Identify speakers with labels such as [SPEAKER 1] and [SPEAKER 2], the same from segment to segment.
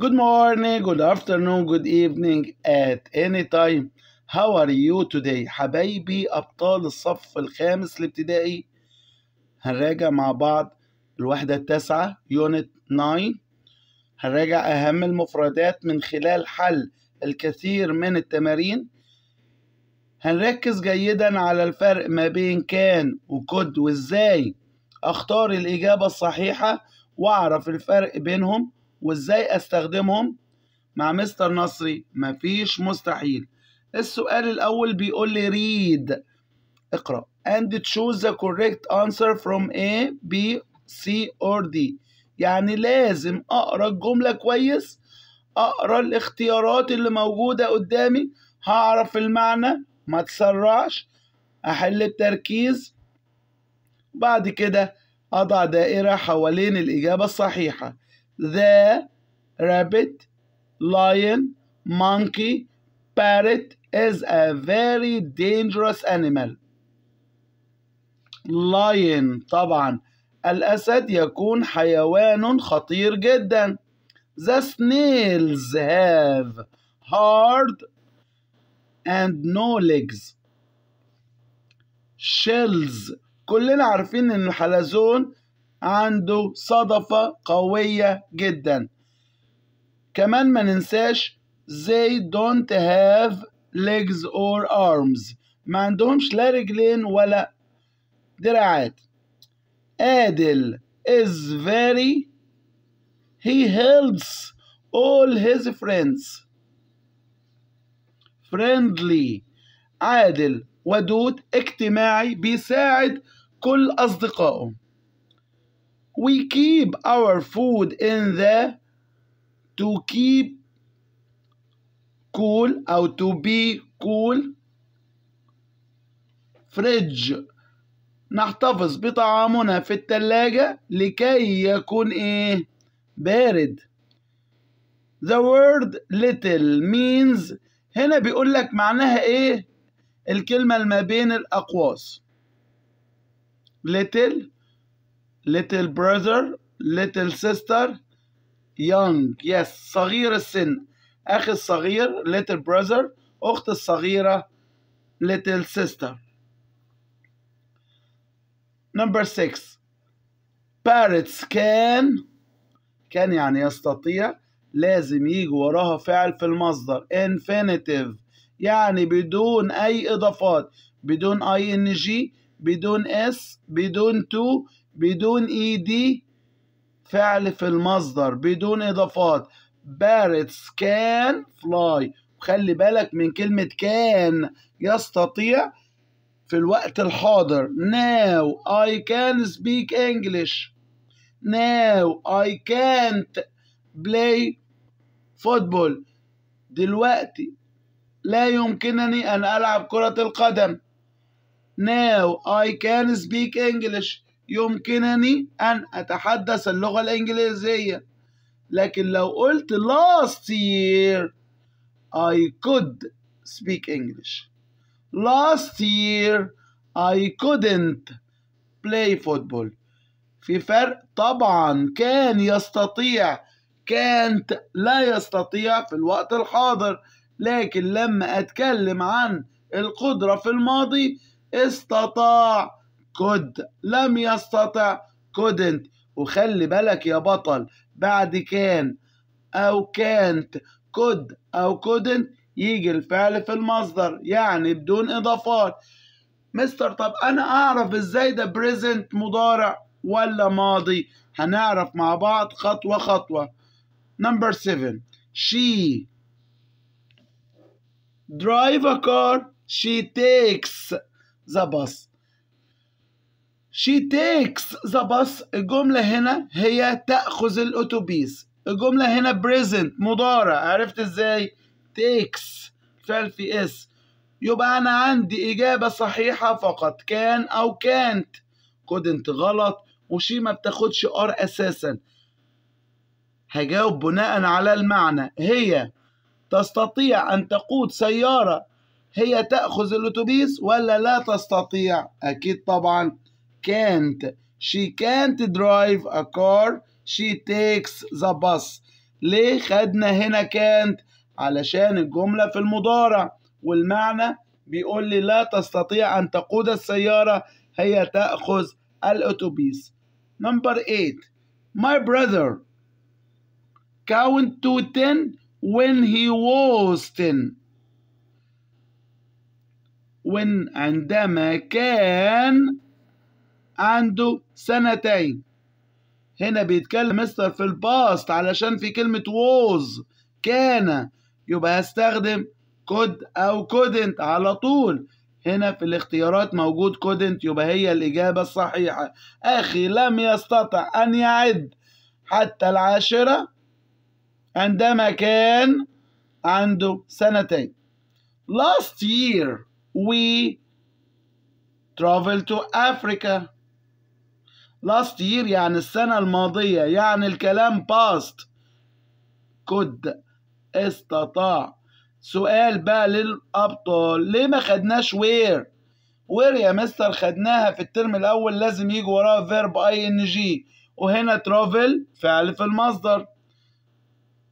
[SPEAKER 1] Good morning, good afternoon, good evening at any time. How are you today? حبايبي أبطال الصف الخامس الابتدائي هنراجع مع بعض الوحدة التاسعة يونت 9 هنراجع أهم المفردات من خلال حل الكثير من التمارين هنركز جيدا على الفرق ما بين كان وكد وازاي اختار الإجابة الصحيحة واعرف الفرق بينهم وازاي استخدمهم مع مستر نصري مفيش مستحيل السؤال الاول بيقول لي read اقرا and choose the correct answer from A B C or D يعني لازم اقرا الجمله كويس اقرا الاختيارات اللي موجوده قدامي هعرف المعنى ما تسرعش احل التركيز بعد كده اضع دائره حوالين الاجابه الصحيحه the rabbit, lion, monkey, parrot is a very dangerous animal. Lion طبعا الأسد يكون حيوان خطير جدا. The snails have hard and no legs. Shells كلنا عارفين إن الحلزون عنده صدفة قوية جدا كمان ما ننساش they don't have legs or arms ما عندهمش لا رجلين ولا دراعات آدل is very he helps all his friends friendly عادل ودود اجتماعي بيساعد كل أصدقائه we keep our food in the to keep cool أو to be cool fridge نحتفظ بطعامنا في التلاجة لكي يكون إيه بارد the word little means هنا بيقول لك معناها إيه الكلمة اللي ما بين الأقواس little little brother little sister young yes صغير السن أخ الصغير little brother أخت الصغيرة little sister number six parrots can كان يعني يستطيع لازم يجي وراها فعل في المصدر infinitive يعني بدون أي إضافات بدون ing بدون s بدون to بدون اي e دي فعل في المصدر بدون اضافات بارتس كان فلاي خلي بالك من كلمة كان يستطيع في الوقت الحاضر now I can speak English now I can't play football دلوقتي لا يمكنني أن ألعب كرة القدم now I can speak English يمكنني أن أتحدث اللغة الإنجليزية لكن لو قلت last year I could speak English last year I couldn't play football في فرق طبعا كان يستطيع كانت لا يستطيع في الوقت الحاضر لكن لما أتكلم عن القدرة في الماضي استطاع could لم يستطع couldn't وخلي بالك يا بطل بعد كان أو كانت could أو couldn't يجي الفعل في المصدر يعني بدون إضافات مستر طب أنا أعرف إزاي ده present مضارع ولا ماضي هنعرف مع بعض خطوة خطوة number 7 she drive a car she takes the bus she takes the bus الجملة هنا هي تأخذ الأتوبيس الجملة هنا present مضارع عرفت ازاي takes فعل في اس يبقى أنا عندي إجابة صحيحة فقط كان أو كانت couldn't غلط وشي ما بتاخدش ار أساسا هجاوب بناء على المعنى هي تستطيع أن تقود سيارة هي تأخذ الأتوبيس ولا لا تستطيع أكيد طبعا can't she can't drive a car she takes the bus ليه خدنا هنا can't علشان الجملة في المضارع والمعنى بيقول لي لا تستطيع أن تقود السيارة هي تأخذ الأتوبيس Number 8 My brother count to 10 when he was 10 when عندما كان عنده سنتين هنا بيتكلم مستر في الباست علشان في كلمة ووز كان يبقى هستخدم كود أو كودنت على طول هنا في الاختيارات موجود كودنت يبقى هي الإجابة الصحيحة أخي لم يستطع أن يعد حتى العاشرة عندما كان عنده سنتين last year we traveled to Africa last year يعني السنة الماضية يعني الكلام past could استطاع سؤال بقى للأبطال ليه ما خدناش where where يا مستر خدناها في الترم الأول لازم يجي وراها verb ing وهنا travel فعل في المصدر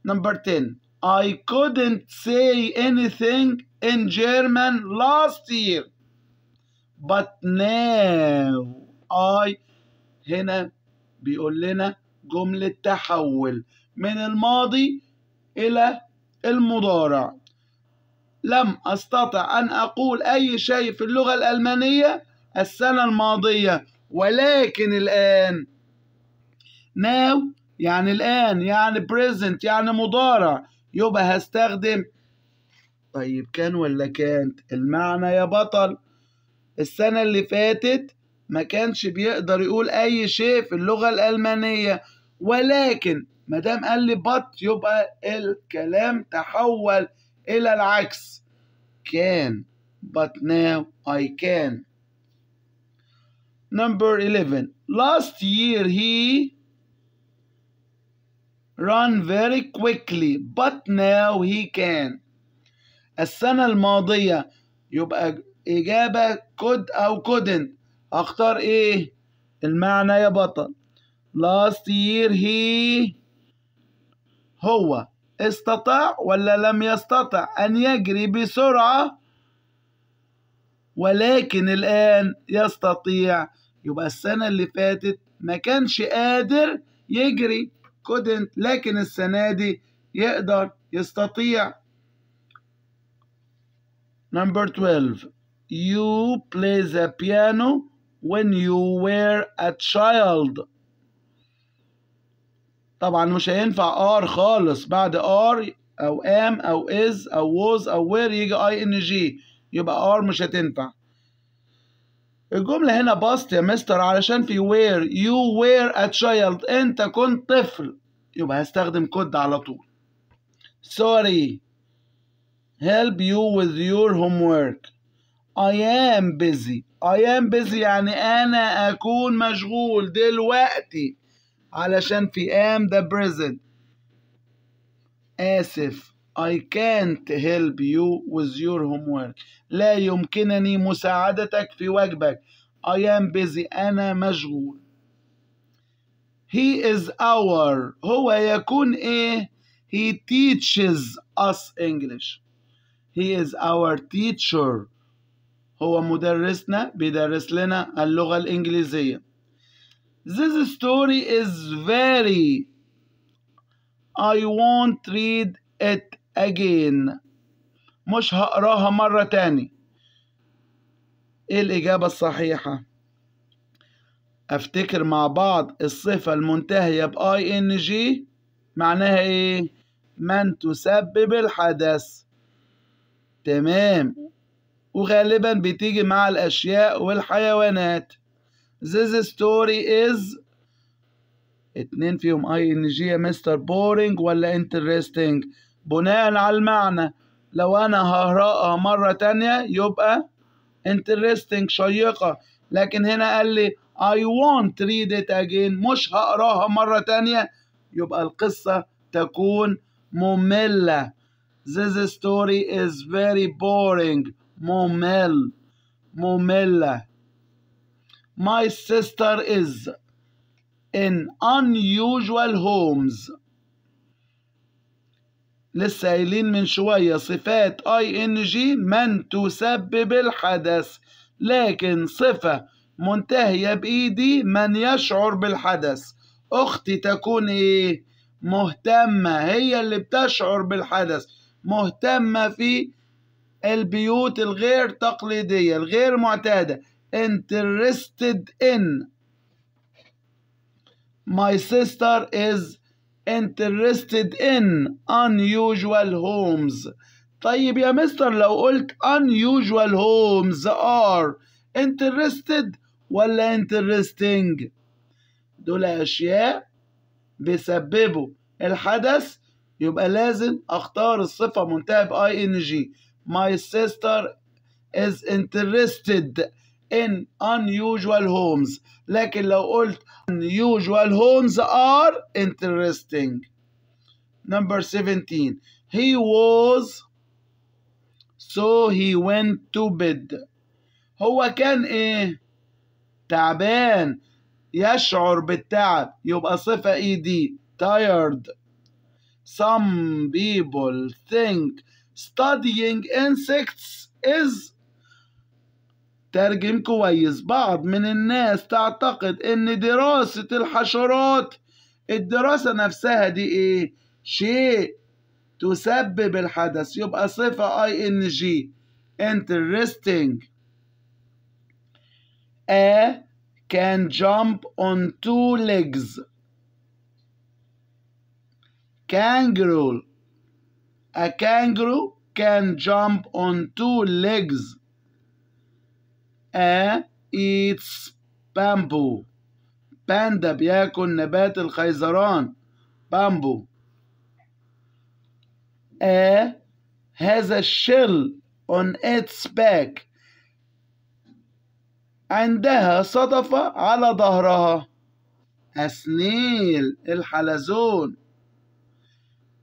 [SPEAKER 1] number 10 I couldn't say anything in German last year but now I هنا بيقول لنا جملة تحول من الماضي إلى المضارع لم أستطع أن أقول أي شيء في اللغة الألمانية السنة الماضية ولكن الآن now يعني الآن يعني present يعني مضارع يبقى هستخدم طيب كان ولا كانت المعنى يا بطل السنة اللي فاتت ما كانش بيقدر يقول أي شيء في اللغة الألمانية ولكن ما دام قال لي بط يبقى الكلام تحول إلى العكس can but now I can Number 11 Last year he run very quickly but now he can السنة الماضية يبقى إجابة could أو couldn't اختار ايه المعنى يا بطل last year he هو استطاع ولا لم يستطع أن يجري بسرعة ولكن الآن يستطيع يبقى السنة اللي فاتت ما كانش قادر يجري couldn't لكن السنة دي يقدر يستطيع number 12 you play the piano when you were a child طبعا مش هينفع ار خالص بعد ار أو ام أو از أو was أو وير يجي ان جي يبقى ار مش هتنفع الجملة هنا باست يا مستر علشان في where you were a child أنت كنت طفل يبقى هستخدم كود على طول sorry help you with your homework I am busy I am busy يعني أنا أكون مشغول دلوقتي علشان في am the present آسف I can't help you with your homework لا يمكنني مساعدتك في واجبك I am busy أنا مشغول He is our هو يكون إيه He teaches us English He is our teacher هو مدرسنا بيدرس لنا اللغة الإنجليزية This story is very I won't read it again مش هقراها مرة تاني ايه الإجابة الصحيحة؟ افتكر مع بعض الصفة المنتهية بـ ing معناها ايه؟ من تسبب الحدث تمام وغالبا بتيجي مع الأشياء والحيوانات This story is اتنين فيهم اي ان جي يا مستر بورينج ولا انترستنج بناء على المعنى لو انا هقراها مرة تانية يبقى انترستنج شيقة لكن هنا قال لي I won't read it again مش هقراها مرة تانية يبقى القصة تكون مملة This story is very boring مومل مملة My sister is in unusual homes لسه قايلين من شوية صفات اي ان جي من تسبب الحدث لكن صفة منتهية بإيدي من يشعر بالحدث أختي تكون إيه مهتمة هي اللي بتشعر بالحدث مهتمة في البيوت الغير تقليدية الغير معتادة interested in my sister is interested in unusual homes طيب يا مستر لو قلت unusual homes are interested ولا interesting دول أشياء بيسببوا الحدث يبقى لازم أختار الصفة منتهى بـ ing My sister is interested in unusual homes لكن لو قلت unusual homes are interesting number 17 he was so he went to bed هو كان ايه تعبان يشعر بالتعب يبقى صفة دي tired some people think studying insects is ترجم كويس بعض من الناس تعتقد ان دراسة الحشرات الدراسة نفسها دي ايه شيء تسبب الحدث يبقى صفة اي ان جي interesting a can jump on two legs kangaroo A kangaroo can jump on two legs. and eats bamboo. باندا بياكل نبات الخيزران بامبو. A has a shell on its back. عندها صدفة على ظهرها. A snail الحلزون.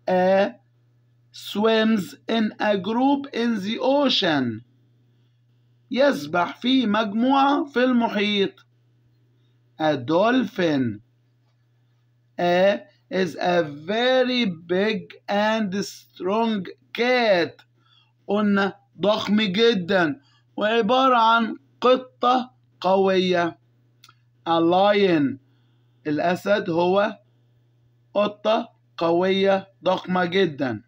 [SPEAKER 1] A swims in a group in the ocean يسبح في مجموعة في المحيط a dolphin a is a very big and strong cat قلنا ضخم جدا وعبارة عن قطة قوية a lion الأسد هو قطة قوية ضخمة جدا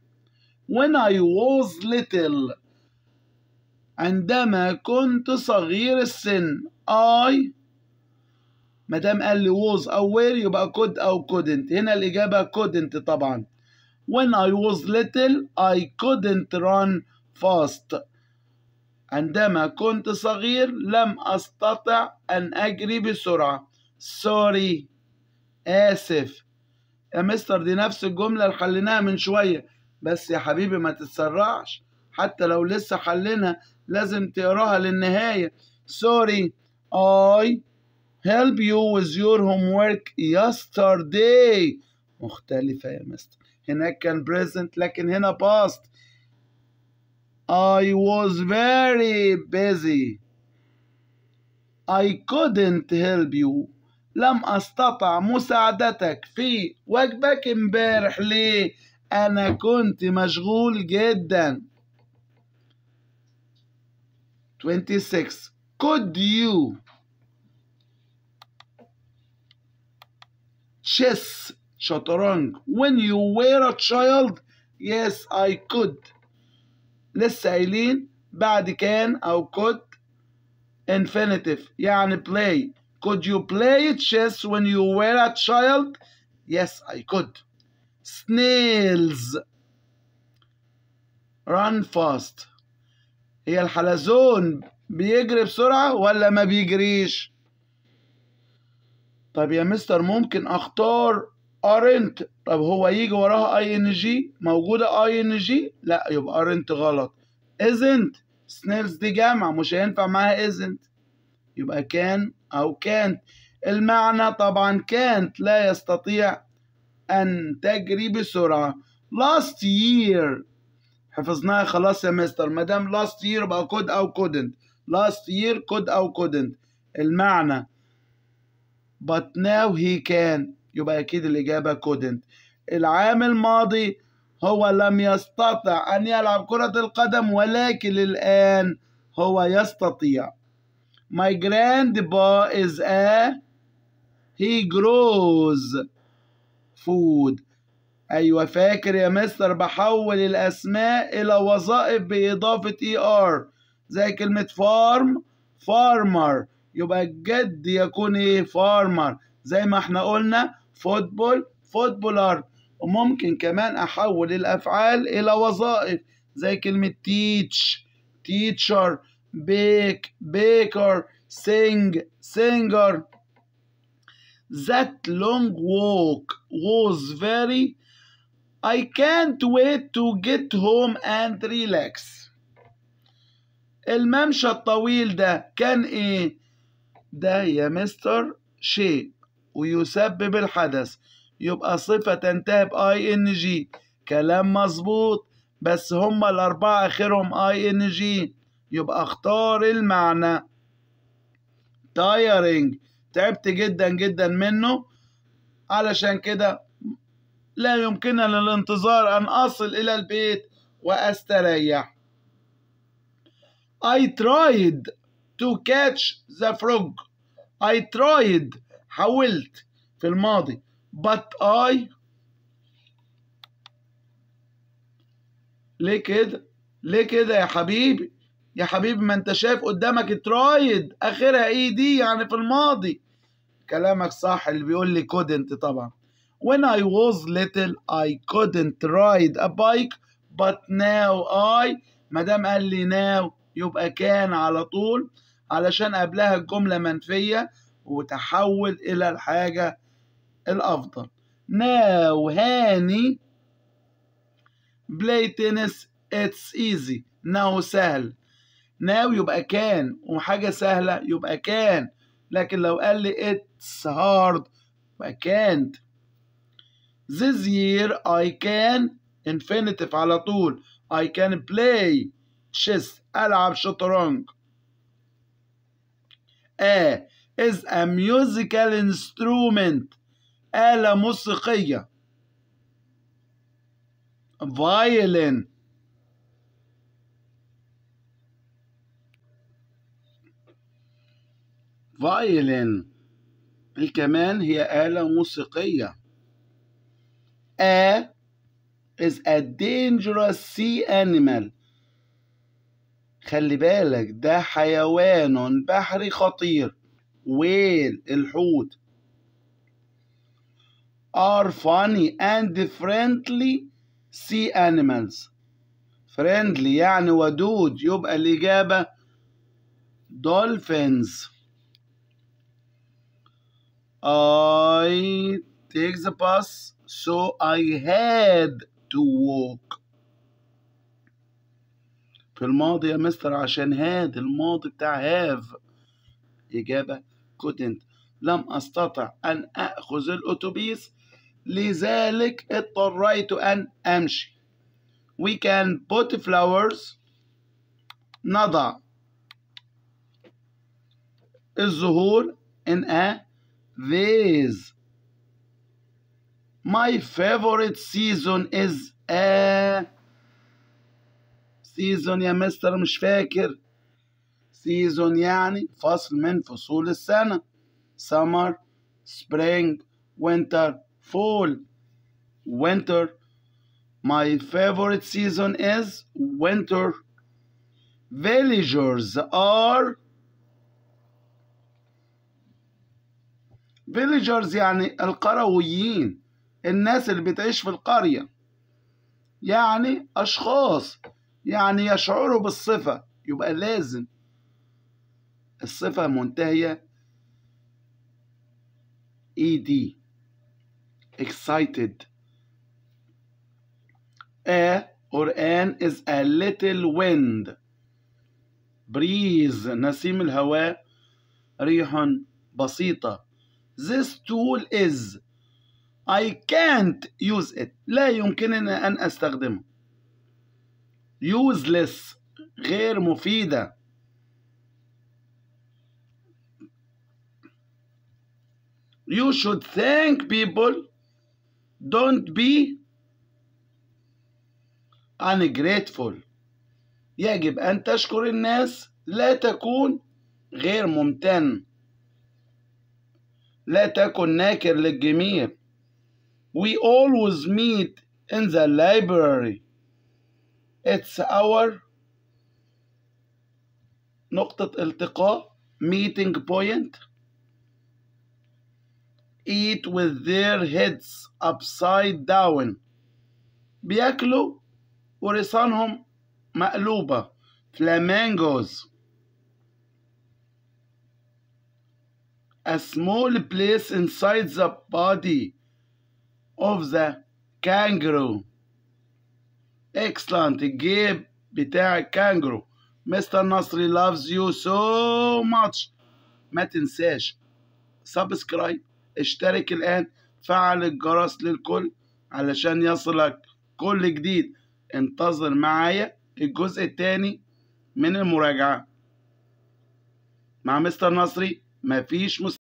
[SPEAKER 1] when I was little عندما كنت صغير السن I ما دام قال لي was أو where يبقى could أو couldn't هنا الإجابة couldn't طبعا when I was little I couldn't run fast عندما كنت صغير لم أستطع أن أجري بسرعة sorry آسف يا مستر دي نفس الجملة اللي حليناها من شوية بس يا حبيبي ما تتسرعش حتى لو لسه حلنا لازم تقراها للنهاية sorry I help you with your homework yesterday مختلفة يا مستر هناك كان present لكن هنا past I was very busy I couldn't help you لم أستطع مساعدتك في واجبك امبارح ليه أنا كنت مشغول جدا 26 could you chess شطرنج when you were a child yes I could لسه قايلين بعد كان أو could infinitive يعني play could you play chess when you were a child yes I could snails run fast هي الحلزون بيجري بسرعة ولا ما بيجريش طب يا مستر ممكن اختار ارنت طب هو يجي وراها اي ان جي موجودة اي ان جي لا يبقى ارنت غلط isn't سنيلز دي جامعة مش هينفع معاها isn't يبقى كان او كانت المعنى طبعا كانت لا يستطيع أن تجري بسرعة last year حفظناها خلاص يا مستر ما دام last year بقى could أو couldn't last year could أو couldn't المعنى but now he can يبقى أكيد الإجابة couldn't العام الماضي هو لم يستطع أن يلعب كرة القدم ولكن الآن هو يستطيع My grandpa is a he grows فود ايوه فاكر يا مستر بحول الاسماء الى وظائف باضافه اي e ار زي كلمه فارم فارمر يبقى الجد يكون ايه فارمر زي ما احنا قلنا فوتبول فوتبولر وممكن كمان احول الافعال الى وظائف زي كلمه تيتش teach, teacher بيك بيكر سينج سينجر That long walk was very I can't wait to get home and relax الممشى الطويل ده كان ايه ده يا مستر شيء ويسبب الحدث يبقى صفة تنتهي بـ إن جي كلام مظبوط بس هما الأربعة آخرهم آي إن جي يبقى اختار المعنى tiring تعبت جدا جدا منه علشان كده لا يمكننا الانتظار أن أصل إلى البيت وأستريح I tried to catch the frog I tried حاولت في الماضي but I ليه كده ليه كده يا حبيبي يا حبيبي ما انت شايف قدامك ترايد اخرها اي دي يعني في الماضي كلامك صح اللي بيقول لي كودنت طبعا when I was little I couldn't ride a bike but now I ما دام قال لي now يبقى كان على طول علشان قبلها الجملة منفية وتحول إلى الحاجة الأفضل now هاني play tennis it's easy now سهل ناو يبقى كان وحاجة سهلة يبقى كان لكن لو قال لي it's hard يبقى can't this year I can infinitive على طول I can play chess ألعب شطرنج A is a musical instrument آلة موسيقية violin فايلين الكمان هي آلة موسيقية A is a dangerous sea animal خلي بالك ده حيوان بحري خطير ويل الحوت are funny and friendly sea animals friendly يعني ودود يبقى الإجابة dolphins I take the bus so I had to walk في الماضي يا مستر عشان had الماضي بتاع have إجابة couldn't لم أستطع أن أخذ الأتوبيس لذلك اضطريت أن أمشي we can put flowers نضع الزهور in a this. My favorite season is a season يا مستر مش season يعني فصل من فصول السنة summer spring winter fall winter my favorite season is winter villagers are فيليجرز يعني القرويين الناس اللي بتعيش في القرية يعني أشخاص يعني يشعروا بالصفة يبقى لازم الصفة منتهية دي e excited a or an is a little wind breeze نسيم الهواء ريح بسيطة This tool is I can't use it لا يمكنني أن أستخدمه useless غير مفيدة You should thank people don't be ungrateful يجب أن تشكر الناس لا تكون غير ممتن لا تكن ناكر للجميع we always meet in the library it's our نقطة التقاء meeting point eat with their heads upside down بياكلوا ورصانهم مقلوبة flamingos a small place inside the body of the kangaroo excellent الجيب بتاع الكانجرو مستر Nasri loves you so much ما تنساش سبسكرايب اشترك الآن فعل الجرس للكل علشان يصلك كل جديد انتظر معايا الجزء التاني من المراجعة مع مستر نصري مفيش مستقبل